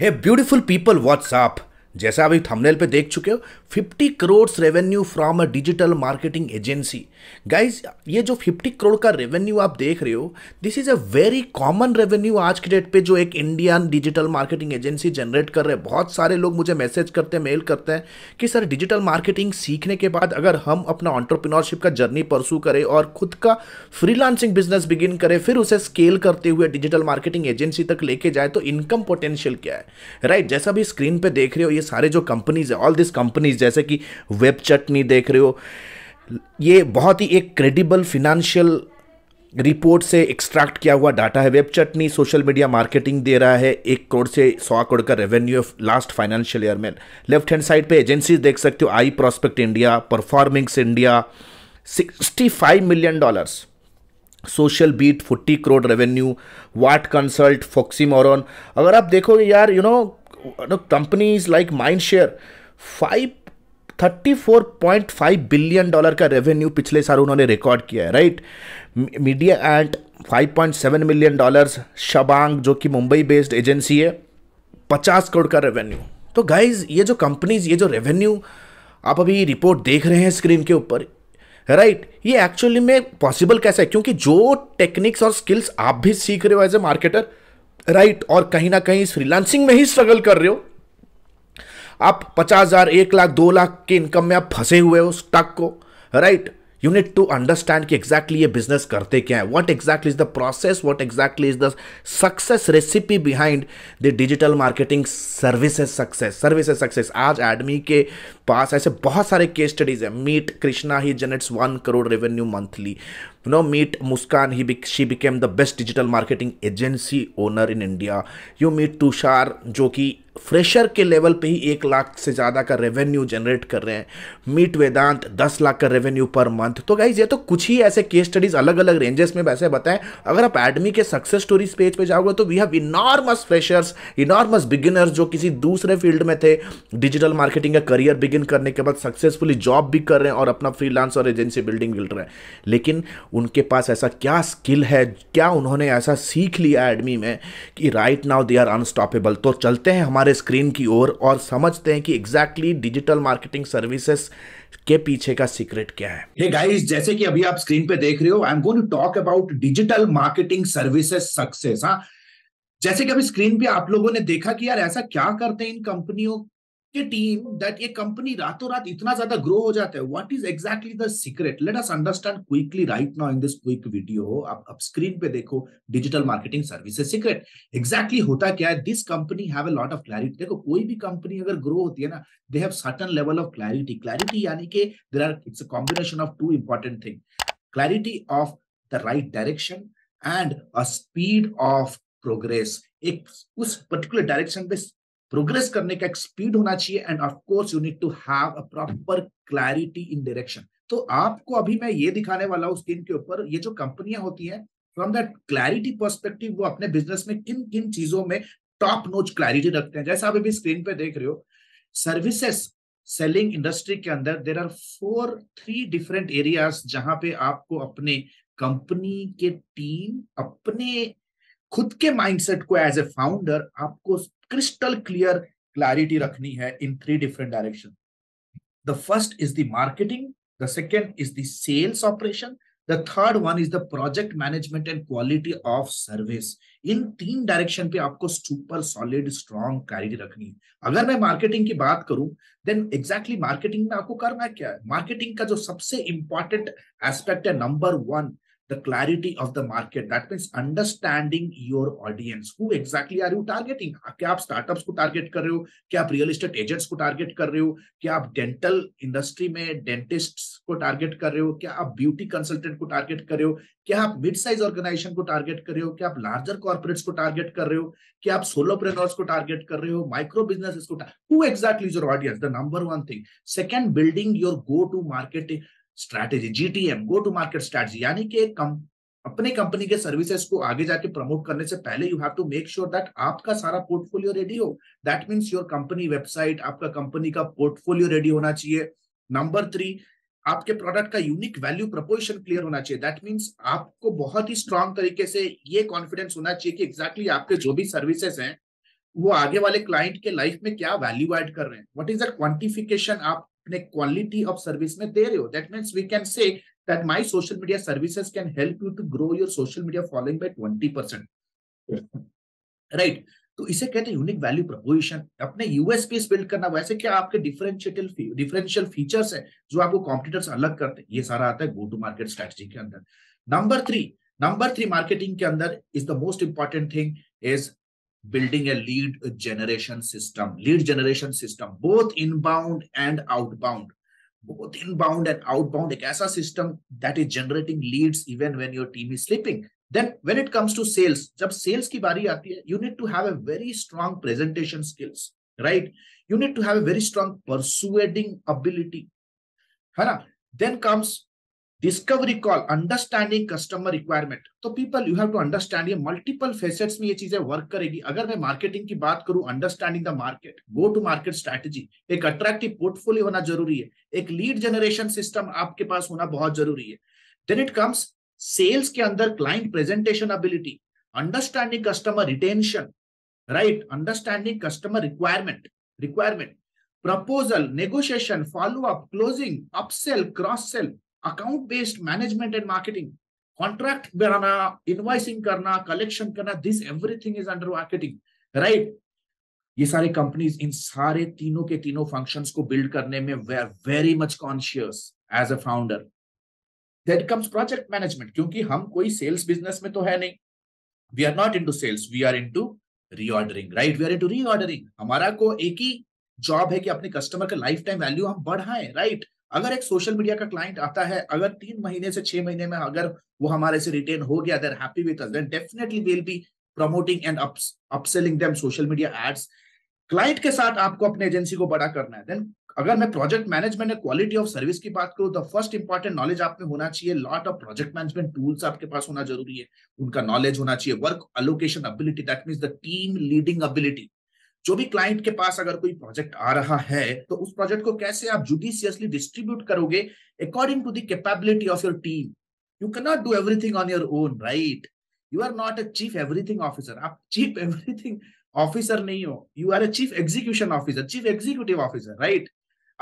Hey beautiful people, what's up? जैसा अभी thumbnail पे देख चुके हो 50 crore revenue from a digital marketing agency guys ये जो 50 करोड़ का रेवेन्यू आप देख रहे हो this is a very common revenue आज के डेट पे जो एक Indian digital marketing agency generate कर रहे हैं बहुत सारे लोग मुझे मैसेज करते हैं मेल करते हैं कि सर डिजिटल मार्केटिंग सीखने के बाद अगर हम अपना ऑन्टरप्रिनरशिप का जर्नी परसू करें और खुद का फ्रीलांसिंग बिजनेस बिगिन करें फिर उसे स्केल करते हुए डिजिटल मार्केटिंग एजेंसी तक लेके जाए तो इनकम पोटेंशियल क्या है राइट right, जैसा भी स्क्रीन पर देख रहे हो ये सारे जो कंपनीज है ऑल दिस कंपनीज जैसे कि वेब चटनी देख रहे हो ये बहुत ही एक क्रेडिबल फिनेंशियल रिपोर्ट से एक्सट्रैक्ट किया हुआ डाटा है Webchutney social media marketing दे रहा है एक करोड़ से सौ करोड़ का रेवेन्यू लास्ट फाइनेंशियल ईयर में लेफ्ट हैंड साइड पे एजेंसीज देख सकते हो iProspect India Performics India 65 million dollars Social Beat 40 crore revenue WATConsult Foxymoron अगर आप देखोगे यार you you know know, companies companies like share five thirty four point five billion dollar का revenue पिछले साल उन्होंने रिकॉर्ड किया है right media and five point seven million dollars Schbang जो कि मुंबई बेस्ड एजेंसी है पचास करोड़ का रेवेन्यू तो गाइज ये जो कंपनीज ये जो रेवेन्यू आप अभी रिपोर्ट देख रहे हैं स्क्रीन के ऊपर राइट right. ये एक्चुअली में पॉसिबल कैसा है क्योंकि जो टेक्निक्स और स्किल्स आप भी सीख रहे हो एज ए मार्केटर राइट और कहीं ना कहीं फ्रीलांसिंग में ही स्ट्रगल कर रहे हो आप पचास हजार एक लाख दो लाख के इनकम में आप फंसे हुए हो स्टक को right you need to understand कि एग्जैक्टली ये बिजनेस करते क्या है what exactly is the process what exactly is the success recipe behind the digital marketing services success services success आज एडमी के पास ऐसे बहुत सारे केस स्टडीज है meet Krishna he generates one crore revenue monthly no meet Muskan he she became the best digital marketing agency owner in India you meet Tushar जो कि फ्रेशर के लेवल पे ही एक लाख से ज़्यादा का रेवेन्यू जनरेट कर रहे हैं मीट वेदांत दस लाख का रेवेन्यू पर मंथ तो गाइज ये तो कुछ ही ऐसे केस स्टडीज अलग अलग रेंजेस में वैसे बताएं अगर आप एडमी के सक्सेस स्टोरीज पेज पे जाओगे तो we have enormous freshers enormous beginners जो किसी दूसरे फील्ड में थे डिजिटल मार्केटिंग का करियर बिगिन करने के बाद सक्सेसफुली जॉब भी कर रहे हैं और अपना फ्रीलांस और एजेंसी बिल्डिंग मिल रहे हैं लेकिन उनके पास ऐसा क्या स्किल है क्या उन्होंने ऐसा सीख लिया एडमी में कि right now they are unstoppable तो चलते हैं हमारे हमारे स्क्रीन की ओर और, और समझते हैं कि एग्जैक्टली डिजिटल मार्केटिंग सर्विसेस के पीछे का सीक्रेट क्या है हे hey गाइस जैसे कि अभी आप स्क्रीन पे देख रहे हो I am going to talk about digital marketing services success हाँ जैसे कि अभी स्क्रीन पे आप लोगों ने देखा कि यार ऐसा क्या करते हैं इन कंपनियों ये टीम दैट ये कंपनी रातों रात इतना ज्यादा ग्रो हो जाता है what is exactly the secret let us understand quickly right now in this quick video आप आप स्क्रीन पे देखो digital marketing services secret exactly होता क्या है this company have a lot of clarity देखो कोई भी कंपनी अगर ग्रो होती है ना they have certain level of clarity clarity यानी कि there are it's a combination of two important thing clarity of the right direction and a speed of progress एक उस पर्टिकुलर डायरेक्शन पे प्रोग्रेस करने का एक स्पीड होना चाहिए and of course you need to have a proper clarity in direction तो आपको अभी मैं ये दिखाने वाला हूँ स्क्रीन के ऊपर ये जो कंपनियां होती हैं फ्रॉम दैट क्लैरिटी पर्सपेक्टिव वो अपने बिजनेस में किन किन चीजों में टॉप नोच क्लैरिटी रखते हैं जैसे आप अभी स्क्रीन पे देख रहे हो सर्विसेस सेलिंग इंडस्ट्री के अंदर there are four three different areas जहां पे आपको अपने कंपनी के टीम अपने खुद के माइंडसेट को एज ए फाउंडर आपको क्रिस्टल क्लियर क्लैरिटी रखनी है in three different direction the first is the marketing the second is the sales operation the third one is the project management and quality of service इन तीन direction पे आपको super solid strong clarity रखनी है अगर मैं marketing की बात करूं देन एग्जैक्टली मार्केटिंग में आपको करना क्या है मार्केटिंग का जो सबसे इंपॉर्टेंट एस्पेक्ट है number one the clarity of the market. That means understanding your audience. Who exactly are you targeting? क्या आप startups को target कर रहे हो क्या आप real estate agents को target कर रहे हो क्या आप dental industry में dentists को target कर रहे हो क्या आप beauty consultant को target कर रहे हो क्या आप mid size organization को target कर रहे हो क्या आप larger corporates को target कर रहे हो क्या आप solopreneurs को target कर रहे हो micro businesses को who exactly is your audience the number one thing second building your go to market strategy GTM go to market strategy यानी कि कम, अपने कंपनी के सर्विसेज को आगे जाके प्रमोट करने से पहले you have to make sure that आपका सारा पोर्टफोलियो रेडी हो that means your company website आपका कंपनी का पोर्टफोलियो रेडी होना चाहिए नंबर थ्री आपके प्रोडक्ट का यूनिक वैल्यू प्रपोजिशन क्लियर होना चाहिए दैट मीन्स आपको बहुत ही स्ट्रांग तरीके से ये कॉन्फिडेंस होना चाहिए कि एग्जैक्टली exactly आपके जो भी सर्विसेज हैं वो आगे वाले क्लाइंट के लाइफ में क्या वैल्यू ऐड कर रहे हैं व्हाट इज द क्वांटिफिकेशन आप ऑफ सर्विस में दे रहे हो that means we can say that my social media services can help you to grow your social media following by 20%. Yeah. Right. तो इसे कहते हैं यूनिक वैल्यू प्रपोजिशन अपने यूएसपीस बिल्ड करना वैसे क्या आपके डिफरेंशियल डिफरेंशियल फीचर्स है जो आपको कॉम्पिटिटर्स अलग करते हैं ये सारा आता है गो टू मार्केट स्ट्रेटजी के अंदर number three number three marketing के अंदर is the most important thing is building a lead generation system, lead generation system, both inbound and outbound. Both inbound and outbound, a CASA system that is generating leads even when your team is sleeping. Then when it comes to sales, जब sales की बारी आती है, you need to have a very strong presentation skills, right? You need to have a very strong persuading ability, है ना? Then comes discovery call understanding customer requirement तो people you have to understand ये multiple facets में ये चीजें work करेगी अगर मैं मार्केटिंग की बात करूं understanding the market go to market strategy एक अट्रैक्टिव पोर्टफोलियो होना जरूरी है एक लीड जनरेशन सिस्टम आपके पास होना बहुत जरूरी है देन इट कम्स सेल्स के अंदर client presentation ability understanding customer retention right understanding customer requirement requirement proposal negotiation follow up closing upsell cross sell account based management and marketing contract बनाना invoicing करना कलेक्शन करना this everything is under marketing right ये सारे companies in सारे तीनों के तीनों functions को बिल्ड करने में we are very much conscious as a founder that comes project management क्योंकि हम कोई सेल्स बिजनेस में तो है नहीं we are not into sales we are into reordering right we are to reordering हमारा को एक ही जॉब है कि अपने कस्टमर का लाइफ टाइम वैल्यू हम बढ़ाएं राइट right? अगर एक सोशल मीडिया का क्लाइंट आता है अगर तीन महीने से छह महीने में अगर वो हमारे से रिटेन हो गया they're happy with us then definitely will be promoting and upselling them social media ads client के साथ आपको अपने एजेंसी को बड़ा करना है देन अगर मैं project management and quality of service की बात करूं तो फर्स्ट इंपॉर्टेंट नॉलेज आप में होना चाहिए lot of project management tools आपके पास होना जरूरी है उनका नॉलेज होना चाहिए work allocation ability that mean the team leading ability जो भी क्लाइंट के पास अगर कोई प्रोजेक्ट आ रहा है तो उस प्रोजेक्ट को कैसे आप जुडिशियसली डिस्ट्रीब्यूट करोगे according to the capability of your team you can not do everything on your own right you are not a chief everything officer आप चीफ एवरीथिंग ऑफिसर नहीं हो you are a chief execution officer chief executive officer right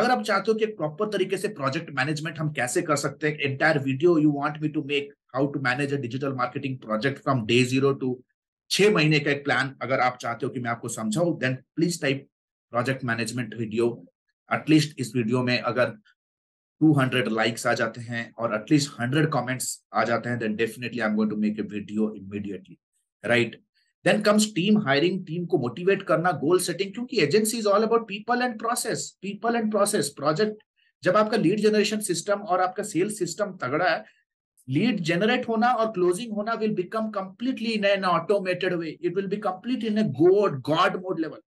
अगर आप चाहते हो कि proper तरीके से प्रोजेक्ट मैनेजमेंट हम कैसे कर सकते हैं entire video you want me to make how to manage a digital marketing project from day zero to छह महीने का एक प्लान अगर आप चाहते हो कि मैं आपको समझाऊं then please type project management video at least इस वीडियो में अगर 200 लाइक्स आ जाते हैं और एटलीस्ट 100 कमेंट्स आ जाते हैं then definitely I am going to make a video immediately right then comes team hiring team को मोटिवेट करना गोल सेटिंग क्योंकि agency is all about people and process people and process project जब आपका lead generation system और आपका sales system तगड़ा है lead generate होना और क्लोजिंग होना will become completely in an automated way it will be complete in a god god mode level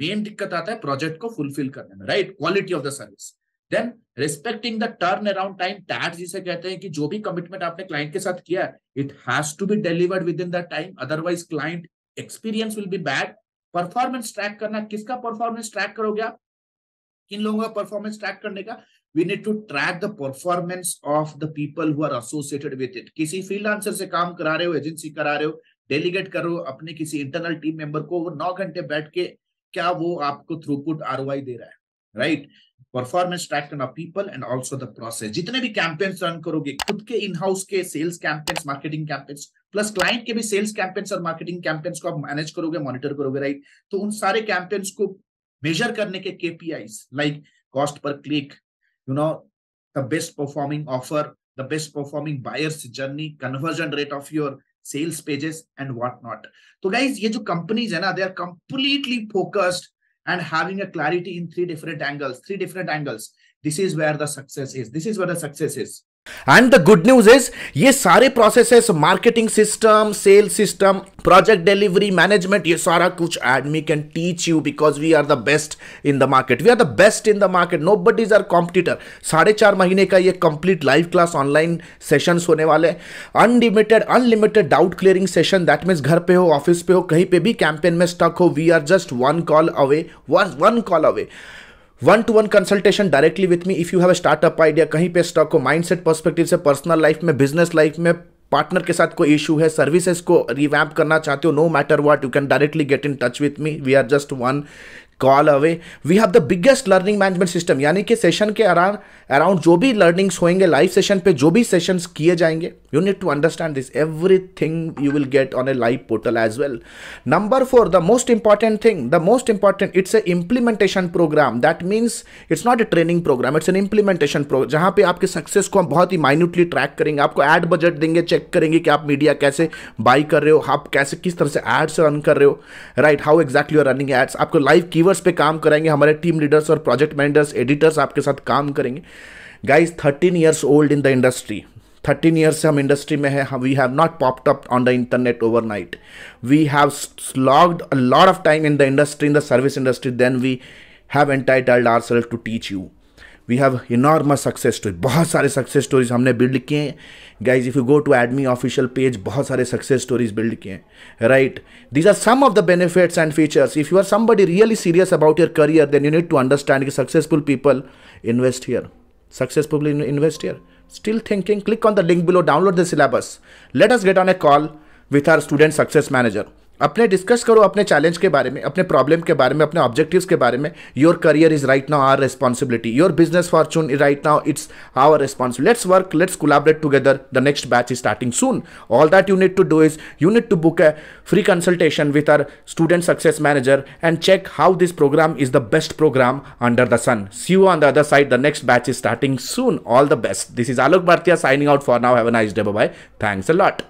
main दिक्कत आता है प्रोजेक्ट को फुलफिल करने में right quality of the service then respecting the turn around time TAT जिसे कहते हैं कि जो भी कमिटमेंट आपने क्लाइंट के साथ किया it has to be delivered within the time otherwise client experience will be bad performance track करना किसका परफॉर्मेंस ट्रैक करोगे आप किन लोगों का परफॉर्मेंस ट्रैक करने का we need to track the performance of the people who are associated with it किसी फ्रीलांसर से काम करा रहे हो एजेंसी करा रहे हो डेलीगेट करो अपने किसी इंटरनल टीम मेंबर को वो नौ घंटे बैठ के क्या वो आपको थ्रूपुट आर दे रहा है राइट परफॉर्मेंस ट्रैक करना people and also the process जितने भी कैंपेन्स रन करोगे खुद के इन हाउस के sales campaigns marketing campaigns plus client के भी सेल्स कैंपेन्स और मार्केटिंग कैंपेन्स को आप मैनेज करोगे मॉनिटर करोगे राइट तो उन सारे कैंपेन्स को मेजर करने के KPI like cost per click you know, the best performing offer, the best performing buyer's journey, conversion rate of your sales pages and whatnot. So guys, these companies they are completely focused and having a clarity in three different angles, three different angles. This is where the success is. This is where the success is. And the good news is ये सारे processes marketing system sale system project delivery management ये सारा कुछ एडमी can teach you because we are the best in the market we are the best in the market no but is our competitor साढ़े चार महीने का ये complete live class online session होने वाले unlimited unlimited doubt clearing session that means घर पे हो ऑफिस पे हो कहीं पे भी कैंपेन में स्टक हो we are just one call away one call away one to one consultation directly with me if you have startup idea कहीं पे स्टॉक को सेट पर्सपेक्टिव से पर्सनल लाइफ में बिजनेस लाइफ में पार्टनर के साथ कोई इशू है सर्विसेज को रिवैम्प करना चाहते हो no matter what you can directly get in touch with me we are just one call away we have the biggest learning management system यानी कि सेशन के अराउंड अराउंड जो भी लर्निंग्स होंगे लाइव सेशन पे जो भी सेशंस किए जाएंगे you need to understand this everything you will get on a live portal as well number four the most important thing the most important it's a implementation program that means it's not a training program it's an implementation program जहाँ पे आपके success को हम बहुत ही minutely track करेंगे आपको ad budget देंगे check करेंगे कि आप मीडिया कैसे बाई कर रहे हो आप कैसे किस तरह से एड्स रन कर रहे हो right how exactly running ads आपको लाइव की रिसीवर्स पे काम कराएंगे हमारे टीम लीडर्स और प्रोजेक्ट मैनेजर्स एडिटर्स आपके साथ काम करेंगे guys thirteen years old in the industry thirteen years से हम इंडस्ट्री में है we have not popped up on the internet overnight we have logged a lot of time in the industry in the service industry then we have entitled are self to teach you we have enormous success story बहुत सारे success stories हमने build किए हैं guys if you go to एडमी official page बहुत सारे success stories build किए हैं right these are some of the benefits and features if you are somebody really serious about your career then you need to understand कि successful people invest here successful invest here still thinking click on the link below download the syllabus let us get on a call with our student success manager अपने discuss करो अपने challenge के बारे में अपने problem के बारे में अपने ऑब्जेक्टिव्स के बारे में your career is right now our responsibility your business fortune is right now it's our responsible let's work let's collaborate together the next batch is starting soon all that you need to do is you need to book a free consultation with our student success manager and check how this program is the best program under the sun see you on the other side the next batch is starting soon all the best this is Alok Bharatiya signing out for now have a nice day bye thanks a lot